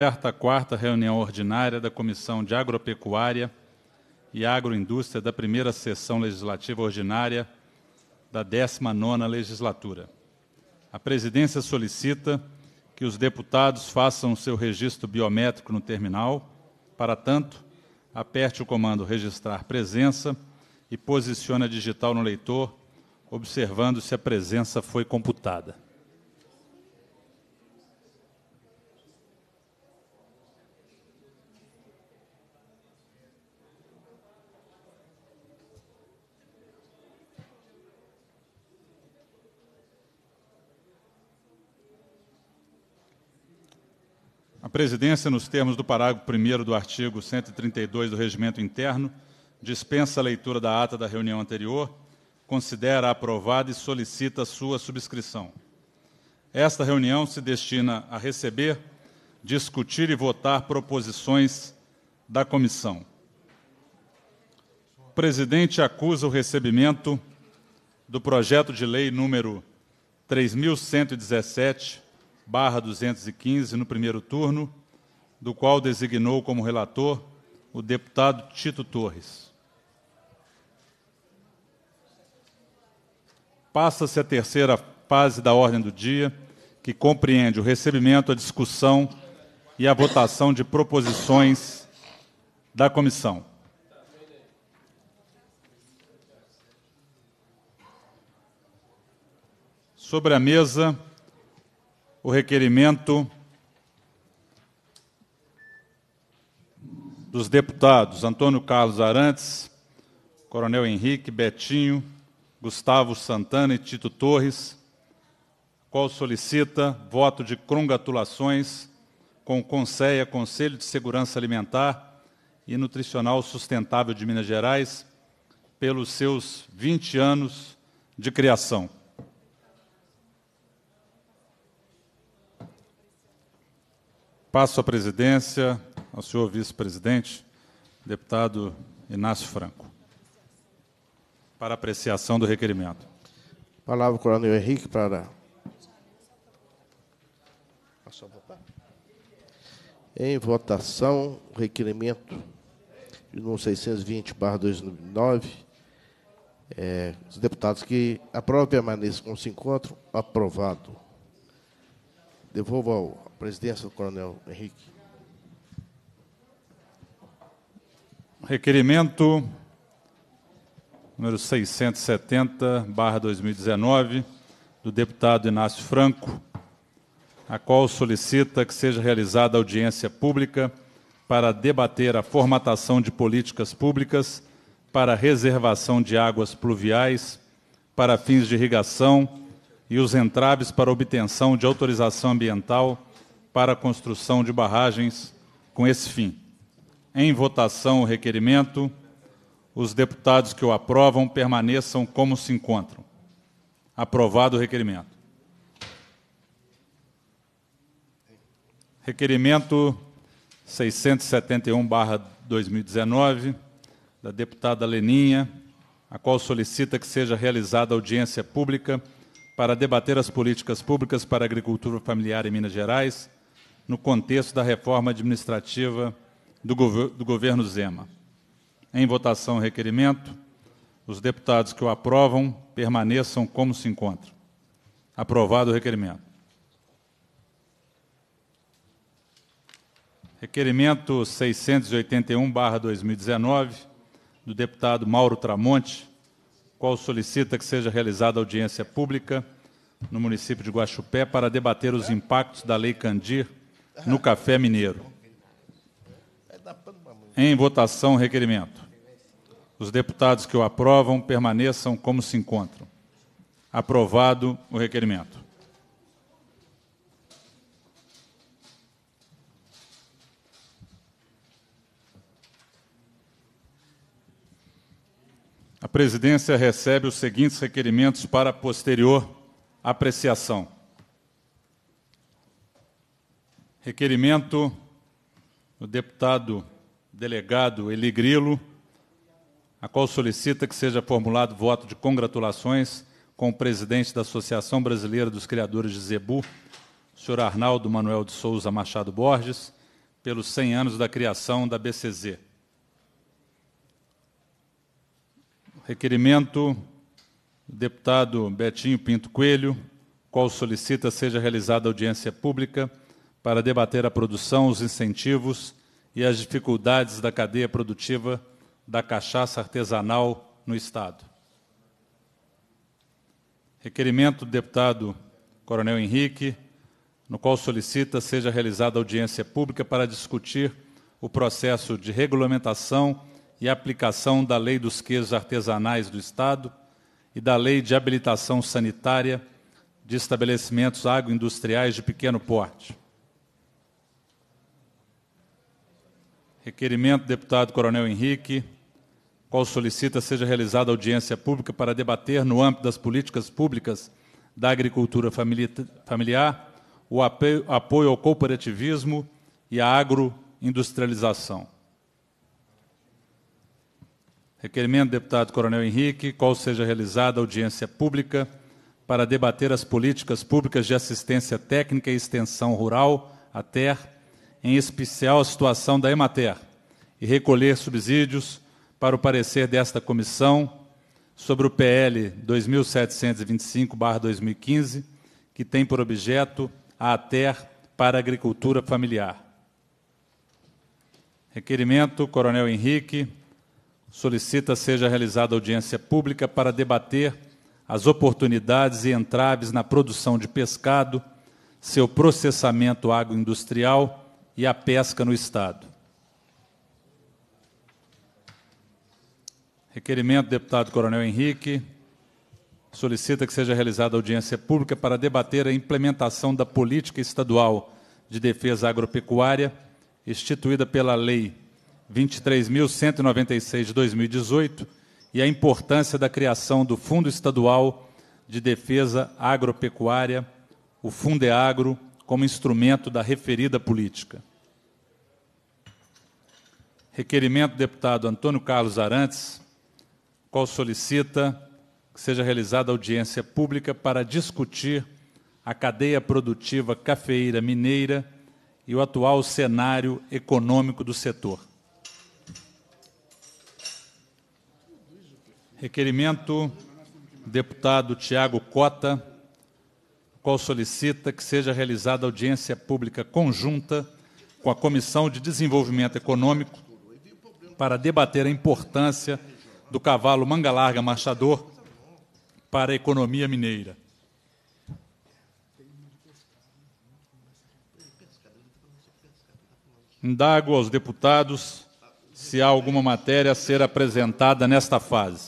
Aberta a quarta reunião ordinária da Comissão de Agropecuária e Agroindústria da primeira sessão legislativa ordinária da 19ª legislatura. A presidência solicita que os deputados façam seu registro biométrico no terminal. Para tanto, aperte o comando registrar presença e posicione a digital no leitor, observando se a presença foi computada. A presidência, nos termos do parágrafo 1 do artigo 132 do Regimento Interno, dispensa a leitura da ata da reunião anterior, considera aprovada e solicita sua subscrição. Esta reunião se destina a receber, discutir e votar proposições da comissão. O presidente acusa o recebimento do projeto de lei número 3117 barra 215, no primeiro turno, do qual designou como relator o deputado Tito Torres. Passa-se a terceira fase da ordem do dia, que compreende o recebimento, a discussão e a votação de proposições da comissão. Sobre a mesa, o requerimento dos deputados Antônio Carlos Arantes, Coronel Henrique, Betinho, Gustavo Santana e Tito Torres, qual solicita voto de congratulações com o Conselho, Conselho de Segurança Alimentar e Nutricional Sustentável de Minas Gerais, pelos seus 20 anos de criação. Passo a presidência ao senhor vice-presidente, deputado Inácio Franco, para apreciação do requerimento. Palavra Coronel Henrique para. Em votação, o requerimento de número 620, barra 2009. É, os deputados que aprovem permaneçam como se encontram, aprovado. Devolvo a presidência do Coronel Henrique. Requerimento número 670, barra 2019, do deputado Inácio Franco, a qual solicita que seja realizada audiência pública para debater a formatação de políticas públicas para reservação de águas pluviais para fins de irrigação e os entraves para obtenção de autorização ambiental para a construção de barragens com esse fim. Em votação o requerimento, os deputados que o aprovam permaneçam como se encontram. Aprovado o requerimento. Requerimento 671-2019, da deputada Leninha, a qual solicita que seja realizada audiência pública para debater as políticas públicas para a agricultura familiar em Minas Gerais, no contexto da reforma administrativa do, do governo Zema. Em votação o requerimento, os deputados que o aprovam permaneçam como se encontram. Aprovado o requerimento. Requerimento 681-2019, do deputado Mauro Tramonte, qual solicita que seja realizada audiência pública no município de Guaxupé para debater os impactos da Lei Candir no café mineiro. Em votação, requerimento. Os deputados que o aprovam permaneçam como se encontram. Aprovado o requerimento. a presidência recebe os seguintes requerimentos para posterior apreciação. Requerimento do deputado delegado Eli Grilo, a qual solicita que seja formulado voto de congratulações com o presidente da Associação Brasileira dos Criadores de Zebu, senhor Arnaldo Manuel de Souza Machado Borges, pelos 100 anos da criação da BCZ. requerimento do deputado Betinho Pinto Coelho, qual solicita seja realizada audiência pública para debater a produção, os incentivos e as dificuldades da cadeia produtiva da cachaça artesanal no Estado. Requerimento do deputado Coronel Henrique, no qual solicita seja realizada audiência pública para discutir o processo de regulamentação e aplicação da Lei dos Queijos Artesanais do Estado e da Lei de Habilitação Sanitária de Estabelecimentos Agroindustriais de Pequeno Porte. Requerimento do deputado Coronel Henrique, qual solicita seja realizada audiência pública para debater, no âmbito das políticas públicas da agricultura familiar, o apoio ao cooperativismo e à agroindustrialização. Requerimento do deputado Coronel Henrique, qual seja realizada audiência pública para debater as políticas públicas de assistência técnica e extensão rural, a TER, em especial a situação da EMATER, e recolher subsídios para o parecer desta comissão sobre o PL 2725-2015, que tem por objeto a ATER para a agricultura familiar. Requerimento, Coronel Henrique, solicita seja realizada audiência pública para debater as oportunidades e entraves na produção de pescado, seu processamento agroindustrial e a pesca no Estado. Requerimento, deputado Coronel Henrique. Solicita que seja realizada audiência pública para debater a implementação da política estadual de defesa agropecuária, instituída pela Lei 23.196 de 2018 e a importância da criação do Fundo Estadual de Defesa Agropecuária, o Fundeagro, é como instrumento da referida política. Requerimento do deputado Antônio Carlos Arantes, qual solicita que seja realizada audiência pública para discutir a cadeia produtiva cafeira mineira e o atual cenário econômico do setor. Requerimento deputado Tiago Cota, qual solicita que seja realizada audiência pública conjunta com a Comissão de Desenvolvimento Econômico para debater a importância do cavalo manga larga marchador para a economia mineira. Indago aos deputados se há alguma matéria a ser apresentada nesta fase.